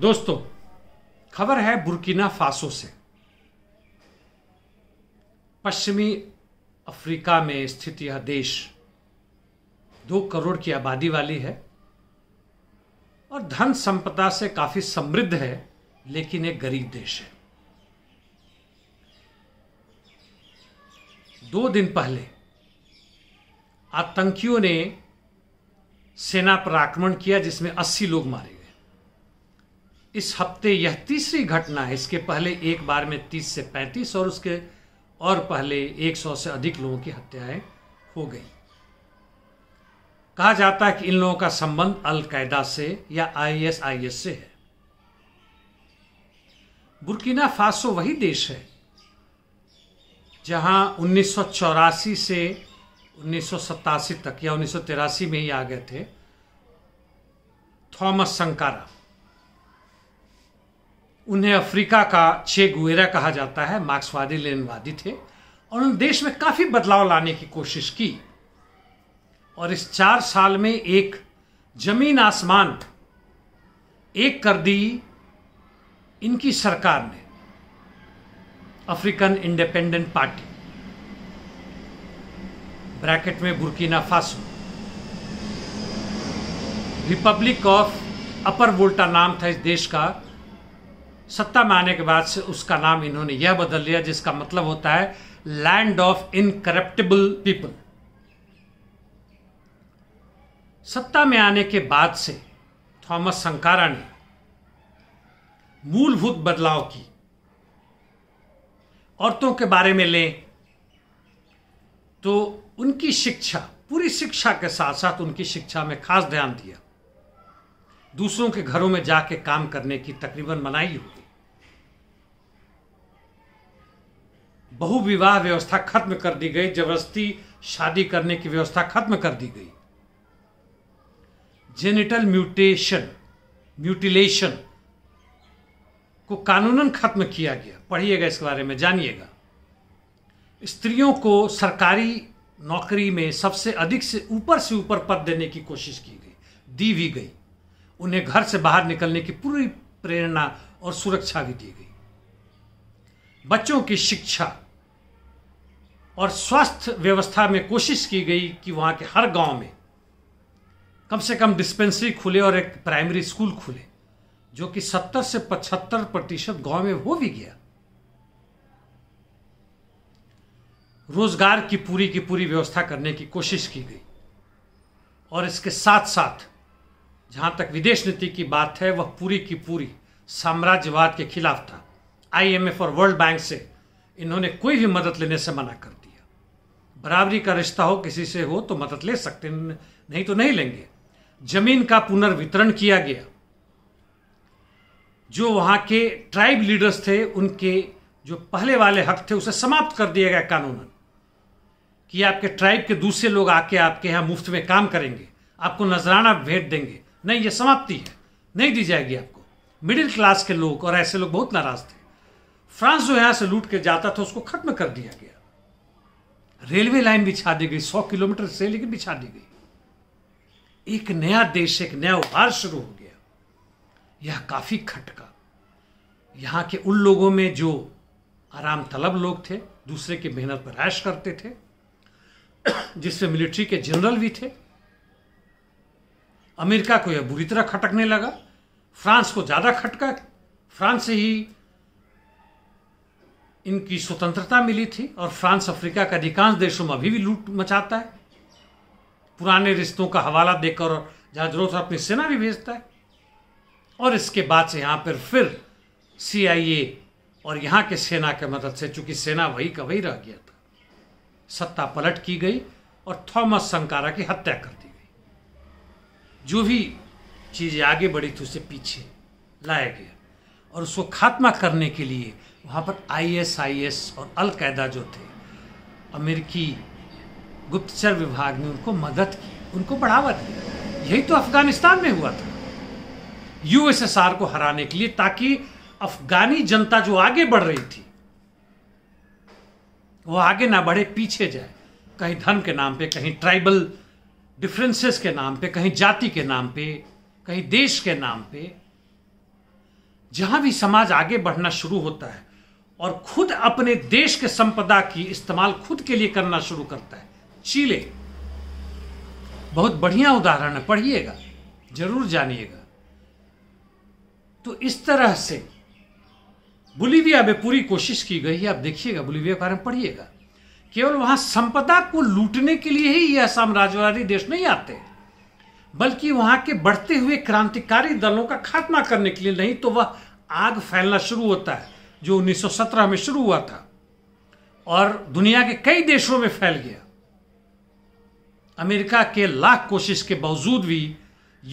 दोस्तों खबर है बुर्किना फासो से पश्चिमी अफ्रीका में स्थित यह देश दो करोड़ की आबादी वाली है और धन संपदा से काफी समृद्ध है लेकिन एक गरीब देश है दो दिन पहले आतंकियों ने सेना पर आक्रमण किया जिसमें 80 लोग मारे इस हफ्ते यह तीसरी घटना है इसके पहले एक बार में 30 से 35 और उसके और पहले 100 से अधिक लोगों की हत्याएं हो गई कहा जाता है कि इन लोगों का संबंध अलकायदा से या आईएसआईएस से है बुर्किना फासो वही देश है जहां उन्नीस से उन्नीस तक या उन्नीस में ही आ गए थे थॉमस संकारा उन्हें अफ्रीका का छे गुएरा कहा जाता है मार्क्सवादी लेनवादी थे और उन्होंने देश में काफ़ी बदलाव लाने की कोशिश की और इस चार साल में एक जमीन आसमान एक कर दी इनकी सरकार ने अफ्रीकन इंडिपेंडेंट पार्टी ब्रैकेट में Burkina Faso Republic of Upper Volta नाम था इस देश का सत्ता में आने के बाद से उसका नाम इन्होंने यह बदल लिया जिसका मतलब होता है लैंड ऑफ इनकरप्टेबल पीपल सत्ता में आने के बाद से थॉमस संकारा ने मूलभूत बदलाव की औरतों के बारे में लें तो उनकी शिक्षा पूरी शिक्षा के साथ साथ उनकी शिक्षा में खास ध्यान दिया दूसरों के घरों में जाके काम करने की तकरीबन मनाही होगी बहुविवाह व्यवस्था खत्म कर दी गई जबरदस्ती शादी करने की व्यवस्था खत्म कर दी गई जेनिटल म्यूटेशन म्यूटिलेशन को कानूनन खत्म किया गया पढ़िएगा इसके बारे में जानिएगा स्त्रियों को सरकारी नौकरी में सबसे अधिक से ऊपर से ऊपर पद देने की कोशिश की गई दी भी गई उन्हें घर से बाहर निकलने की पूरी प्रेरणा और सुरक्षा भी दी गई बच्चों की शिक्षा और स्वास्थ्य व्यवस्था में कोशिश की गई कि वहां के हर गांव में कम से कम डिस्पेंसरी खुले और एक प्राइमरी स्कूल खुले जो कि 70 से 75 प्रतिशत गांव में हो भी गया रोजगार की पूरी की पूरी व्यवस्था करने की कोशिश की गई और इसके साथ साथ जहाँ तक विदेश नीति की बात है वह पूरी की पूरी साम्राज्यवाद के खिलाफ था आईएमएफ और वर्ल्ड बैंक से इन्होंने कोई भी मदद लेने से मना कर दिया बराबरी का रिश्ता हो किसी से हो तो मदद ले सकते नहीं तो नहीं लेंगे जमीन का पुनर्वितरण किया गया जो वहाँ के ट्राइब लीडर्स थे उनके जो पहले वाले हक थे उसे समाप्त कर दिया गया कानूनन कि आपके ट्राइब के दूसरे लोग आके आपके यहाँ मुफ्त में काम करेंगे आपको नजराना भेंट देंगे नहीं ये समाप्ति है नहीं दी जाएगी आपको मिडिल क्लास के लोग और ऐसे लोग बहुत नाराज थे फ्रांस जो यहां से लूट के जाता था उसको खत्म कर दिया गया रेलवे लाइन बिछा दी गई सौ किलोमीटर से लेकिन बिछा दी गई एक नया देश एक नया उपहार शुरू हो गया यह काफी खटका यहां के उन लोगों में जो आराम तलब लोग थे दूसरे की मेहनत पर रैश करते थे जिसमें मिलिट्री के जनरल भी थे अमेरिका को यह बुरी तरह खटकने लगा फ्रांस को ज़्यादा खटका फ्रांस से ही इनकी स्वतंत्रता मिली थी और फ्रांस अफ्रीका के अधिकांश देशों में अभी भी लूट मचाता है पुराने रिश्तों का हवाला देकर जहां जहाँ जरूरत हो अपनी सेना भी भेजता है और इसके बाद से यहाँ पर फिर सीआईए और यहाँ के सेना के मदद से चूंकि सेना वही का वही रह गया था सत्ता पलट की गई और थॉमस संकारा की हत्या कर दी जो भी चीज़ें आगे बढ़ी थी उसे पीछे लाया गया और उसको खात्मा करने के लिए वहाँ पर आईएसआईएस और अलकायदा जो थे अमेरिकी गुप्तचर विभाग ने उनको मदद की उनको बढ़ावा दिया यही तो अफगानिस्तान में हुआ था यूएसएसआर को हराने के लिए ताकि अफगानी जनता जो आगे बढ़ रही थी वो आगे ना बढ़े पीछे जाए कहीं धर्म के नाम पे कहीं ट्राइबल डिफरेंसेस के नाम पे कहीं जाति के नाम पे कहीं देश के नाम पे जहां भी समाज आगे बढ़ना शुरू होता है और खुद अपने देश के संपदा की इस्तेमाल खुद के लिए करना शुरू करता है चीले बहुत बढ़िया उदाहरण है पढ़िएगा जरूर जानिएगा तो इस तरह से बुलिविया में पूरी कोशिश की गई है आप देखिएगा बुलिविया के बारे में पढ़िएगा केवल वहां संपदा को लूटने के लिए ही यह साम्राज्यवादी देश नहीं आते बल्कि वहां के बढ़ते हुए क्रांतिकारी दलों का खात्मा करने के लिए नहीं तो वह आग फैलना शुरू होता है जो 1917 में शुरू हुआ था और दुनिया के कई देशों में फैल गया अमेरिका के लाख कोशिश के बावजूद भी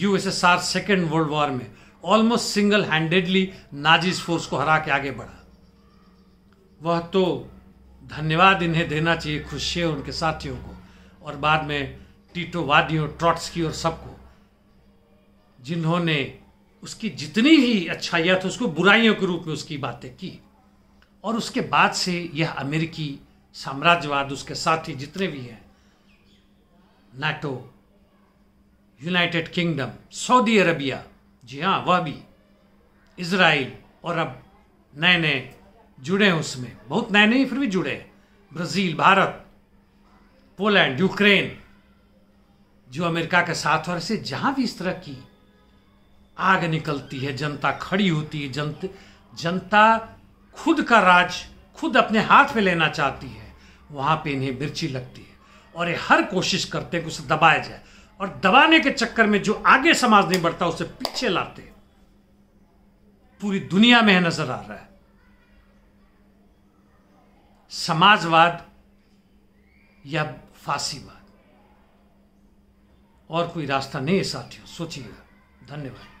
यूएसएसआर सेकेंड वर्ल्ड वॉर में almost single handedly Nazis force को हरा के आगे बढ़ा वह तो धन्यवाद इन्हें देना चाहिए खुशिये उनके साथियों को और बाद में टीटो वादियों की और सबको जिन्होंने उसकी जितनी ही अच्छाइयाँ थी उसको बुराइयों के रूप में उसकी बातें की और उसके बाद से यह अमेरिकी साम्राज्यवाद उसके साथी जितने भी हैं NATO United Kingdom Saudi Arabia जी हाँ वह भी इसराइल और अब नए नए जुड़े हैं उसमें बहुत नए नए फिर भी जुड़े हैं ब्राज़ील भारत पोलैंड यूक्रेन जो अमेरिका के साथ और से जहां भी इस तरह की आग निकलती है जनता खड़ी होती है जनत, जनता खुद का राज खुद अपने हाथ में लेना चाहती है वहां पे इन्हें मिर्ची लगती है और ये हर कोशिश करते हैं कि उसे दबाया जाए और दबाने के चक्कर में जो आगे समाज नहीं बढ़ता उसे पीछे लाते पूरी दुनिया में है नजर आ रहा है समाजवाद या फांसीवाद और कोई रास्ता नहीं है साथियों सोचिएगा धन्यवाद